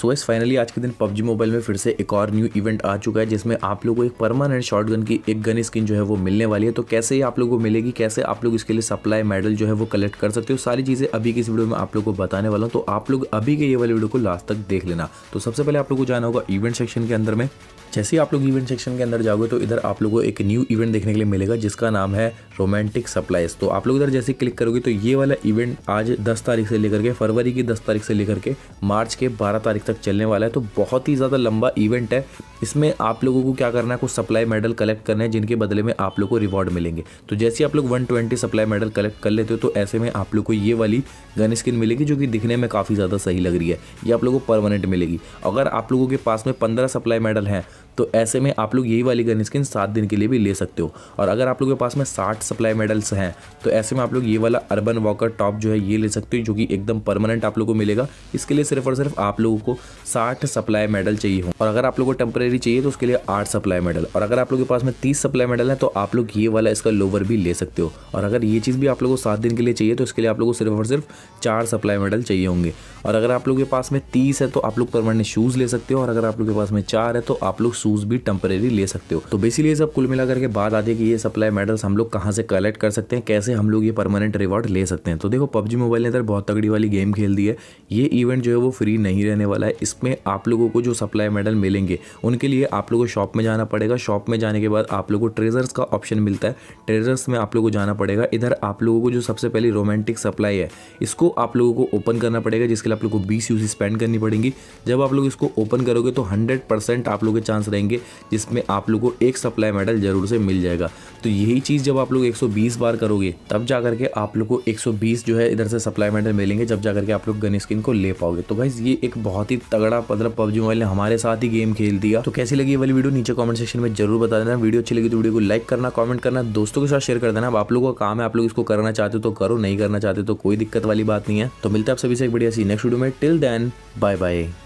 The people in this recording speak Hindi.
सो इस फाइनली आज के दिन पबजी मोबाइल में फिर से एक और न्यू इवेंट आ चुका है जिसमें आप लोग को एक परमानेंट शॉर्ट गन की एक गन स्किन जो है वो मिलने वाली है तो कैसे ये आप लोग को मिलेगी कैसे आप लोग इसके लिए सप्लाई मेडल जो है वो कलेक्ट कर सकते हो सारी चीज़ें अभी की इस वीडियो में आप लोग को बताने वाला हूँ तो आप लोग अभी के ये वाले वीडियो को लास्ट तक देख लेना तो सबसे पहले आप लोग को जाना होगा इवेंट सेक्शन के अंदर में जैसे ही आप लोग इवेंट सेक्शन के अंदर जाओगे तो इधर आप लोग को एक न्यू इवेंट देखने के लिए मिलेगा जिसका नाम है रोमांटिक सप्लाइज तो आप लोग इधर जैसे क्लिक करोगे तो ये वाला इवेंट आज दस तारीख से लेकर के फरवरी की दस तारीख से लेकर के मार्च के बारह तारीख तक चलने वाला है तो बहुत ही ज़्यादा लंबा इवेंट है इसमें आप लोगों को क्या करना है कुछ सप्लाई मेडल कलेक्ट करने हैं जिनके बदले में आप लोग को रिवॉर्ड मिलेंगे तो जैसे ही आप लोग 120 सप्लाई मेडल कलेक्ट कर लेते हो तो ऐसे में आप लोग को ये वाली गन स्किन मिलेगी जो कि दिखने में काफ़ी ज़्यादा सही लग रही है ये आप लोग को परमानेंट मिलेगी अगर आप लोगों के पास में पंद्रह सप्लाई मेडल हैं तो ऐसे में आप लोग यही वाली गन स्किन सात दिन के लिए भी ले सकते हो और अगर आप लोगों के पास में साठ सप्लाई मेडल्स हैं तो ऐसे में आप लोग ये वाला अर्बन वॉकर टॉप जो है ये ले सकते हो जो कि एकदम परमानेंट आप लोगों को मिलेगा इसके लिए सिर्फ और सिर्फ आप लोगों को साठ सप्लाई मेडल चाहिए हो और अगर आप लोगों को टेम्प्रेरी चाहिए तो उसके लिए आठ सप्लाई मेडल और अगर आप लोगों के पास में तीस सप्लाई मेडल है तो आप लोग ये वाला इसका लोवर भी ले सकते हो और अगर ये चीज़ भी आप लोगों को सात दिन के लिए चाहिए तो इसके लिए आप लोग को सिर्फ और सिर्फ चार सप्लाई मेडल चाहिए होंगे और अगर आप लोग के पास में तीस है तो आप लोग परमानेंट शूज़ ले सकते हो और अगर आप लोग के पास में चार है तो आप लोग शूज़ भी टेम्परेरी ले सकते हो तो बेसिकली सब कुल मिलाकर के बात आती है कि ये सप्लाई मेडल्स हम लोग कहाँ से कलेक्ट कर सकते हैं कैसे हम लोग ये परमानेंट रिवॉर्ड ले सकते हैं तो देखो पबजी मोबाइल ने अंदर बहुत तगड़ी वाली गेम खेल दी है ये इवेंट जो है वो फ्री नहीं रहने वाला है इसमें आप लोगों को जो सप्लाई मेडल मिलेंगे उनके लिए आप लोगों को शॉप में जाना पड़ेगा शॉप में जाने के बाद आप लोगों को ट्रेजर्स का ऑप्शन मिलता है ट्रेजर्स में आप लोगों को जाना पड़ेगा इधर आप लोगों को जो सबसे पहले रोमांटिक सप्लाई है इसको आप लोगों को ओपन करना पड़ेगा जिसके लिए आप लोग को बीस यूसी स्पेंड करनी पड़ेंगी जब आप लोग इसको ओपन करोगे तो हंड्रेड आप लोग के चांस रहेंगे जिसमें आप लोग को एक सप्लाई मेडल जरूर से मिल जाएगा तो यही चीज़ जब आप लोग 120 बार करोगे तब जा करके आप लोग को 120 जो है इधर से सप्लाई मेडल मिलेंगे जब जा करके आप लोग गन स्किन को ले पाओगे तो भाई ये एक बहुत ही तगड़ा मतलब पबजी मोबाइल ने हमारे साथ ही गेम खेल दिया तो कैसी लगी वाली वीडियो नीचे कॉमेंट सेक्शन में जरूर बता देना वीडियो अच्छी लगी तो वीडियो को लाइक करना कॉमेंट करना दोस्तों के साथ शेयर कर देना आप लोगों का काम है आप लोग इसको करना चाहते हो तो करो नहीं करना चाहते तो कोई दिक्कत वाली बात नहीं है तो मिलता है आप सभी से एक बढ़िया सी नेक्स्ट वीडियो में टिल देन बाय बाय